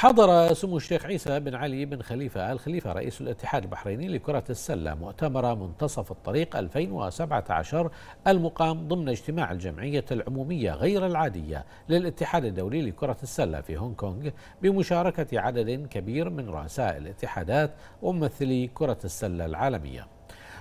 حضر سمو الشيخ عيسى بن علي بن خليفة آل خليفة رئيس الاتحاد البحريني لكرة السلة مؤتمر منتصف الطريق 2017 المقام ضمن اجتماع الجمعية العمومية غير العادية للاتحاد الدولي لكرة السلة في هونغ كونغ بمشاركة عدد كبير من رؤساء الاتحادات وممثلي كرة السلة العالمية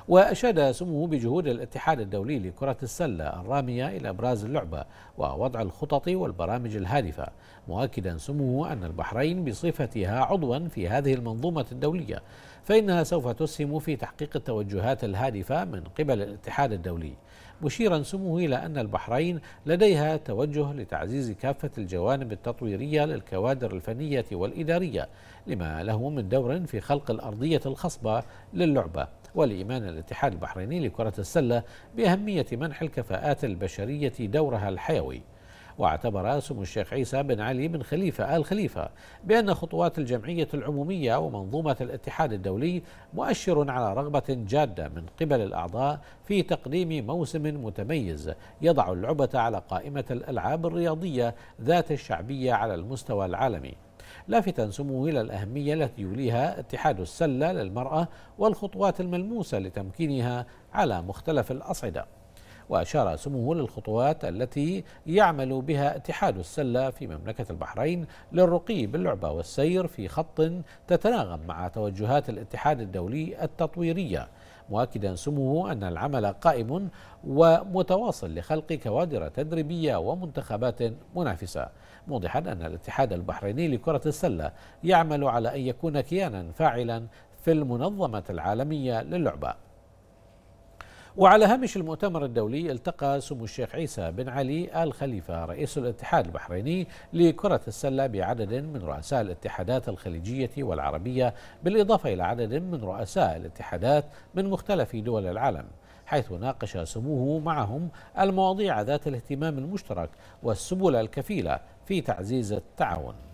وأشاد سموه بجهود الاتحاد الدولي لكرة السلة الرامية إلى إبراز اللعبة ووضع الخطط والبرامج الهادفة مؤكدا سموه أن البحرين بصفتها عضوا في هذه المنظومة الدولية فإنها سوف تسهم في تحقيق التوجهات الهادفة من قبل الاتحاد الدولي مشيرا سموه إلى أن البحرين لديها توجه لتعزيز كافة الجوانب التطويرية للكوادر الفنية والإدارية لما له من دور في خلق الأرضية الخصبة للعبة ولإيمان الاتحاد البحريني لكرة السلة بأهمية منح الكفاءات البشرية دورها الحيوي واعتبر سمو الشيخ عيسى بن علي بن خليفة آل خليفة بأن خطوات الجمعية العمومية ومنظومة الاتحاد الدولي مؤشر على رغبة جادة من قبل الأعضاء في تقديم موسم متميز يضع اللعبة على قائمة الألعاب الرياضية ذات الشعبية على المستوى العالمي لافتا سموه إلى الأهمية التي يوليها اتحاد السلة للمرأة والخطوات الملموسة لتمكينها على مختلف الأصعدة وأشار سموه للخطوات التي يعمل بها اتحاد السلة في مملكة البحرين للرقي باللعبة والسير في خط تتناغم مع توجهات الاتحاد الدولي التطويرية مؤكدا سموه أن العمل قائم ومتواصل لخلق كوادر تدريبية ومنتخبات منافسة موضحا أن الاتحاد البحريني لكرة السلة يعمل على أن يكون كيانا فاعلا في المنظمة العالمية للعبة وعلى هامش المؤتمر الدولي التقى سمو الشيخ عيسى بن علي آل خليفة رئيس الاتحاد البحريني لكرة السلة بعدد من رؤساء الاتحادات الخليجية والعربية بالإضافة إلى عدد من رؤساء الاتحادات من مختلف دول العالم حيث ناقش سموه معهم المواضيع ذات الاهتمام المشترك والسبل الكفيلة في تعزيز التعاون